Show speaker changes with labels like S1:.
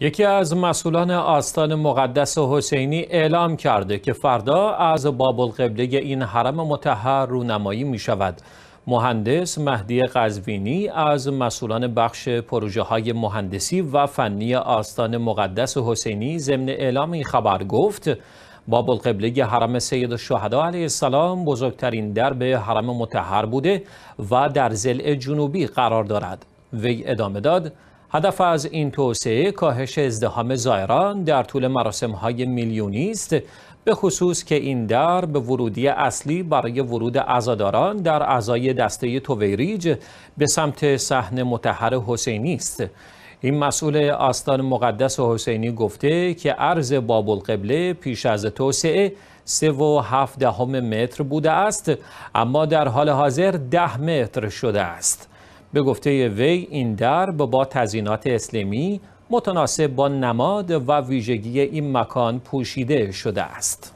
S1: یکی از مسئولان آستان مقدس حسینی اعلام کرده که فردا از باب القبله این حرم متحر رونمایی می شود. مهندس مهدی قزوینی از مسئولان بخش پروژه های مهندسی و فنی آستان مقدس حسینی ضمن اعلام این خبر گفت باب القبله حرم سید الشهدا علیه السلام بزرگترین درب حرم متحر بوده و در زل جنوبی قرار دارد. وی ادامه داد هدف از این توسعه کاهش ازدهام زایران در طول مراسم های میلیونی است به خصوص که این در به ورودی اصلی برای ورود عزاداران در اعضای دسته توویریج به سمت صحن متحر حسینی است این مسئول آستان مقدس حسینی گفته که عرض باب القبله پیش از توسعه دهم متر بوده است اما در حال حاضر 10 متر شده است به گفته وی این در با تزینات اسلامی متناسب با نماد و ویژگی این مکان پوشیده شده است.